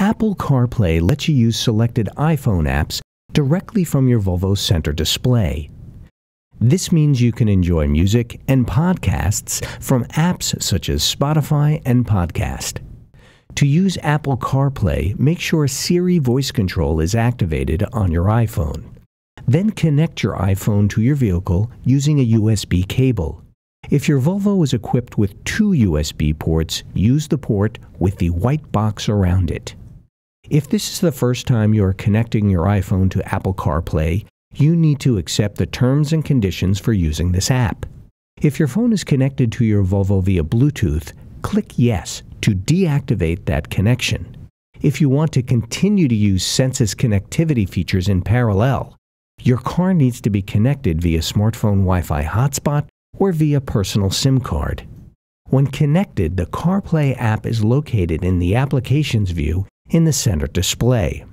Apple CarPlay lets you use selected iPhone apps directly from your Volvo center display. This means you can enjoy music and podcasts from apps such as Spotify and Podcast. To use Apple CarPlay, make sure Siri voice control is activated on your iPhone. Then connect your iPhone to your vehicle using a USB cable. If your Volvo is equipped with two USB ports, use the port with the white box around it. If this is the first time you are connecting your iPhone to Apple CarPlay, you need to accept the terms and conditions for using this app. If your phone is connected to your Volvo via Bluetooth, click Yes to deactivate that connection. If you want to continue to use Census connectivity features in parallel, your car needs to be connected via smartphone Wi Fi hotspot or via personal SIM card. When connected, the CarPlay app is located in the Applications view in the center display.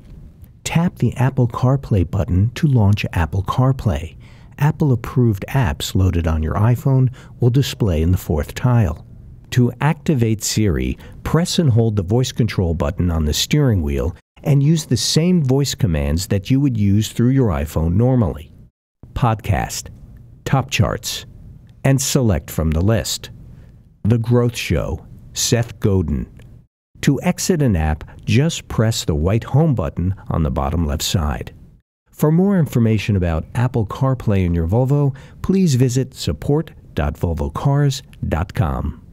Tap the Apple CarPlay button to launch Apple CarPlay. Apple approved apps loaded on your iPhone will display in the fourth tile. To activate Siri, press and hold the voice control button on the steering wheel and use the same voice commands that you would use through your iPhone normally. Podcast, Top Charts, and select from the list. The Growth Show, Seth Godin. To exit an app, just press the white home button on the bottom left side. For more information about Apple CarPlay in your Volvo, please visit support.volvocars.com.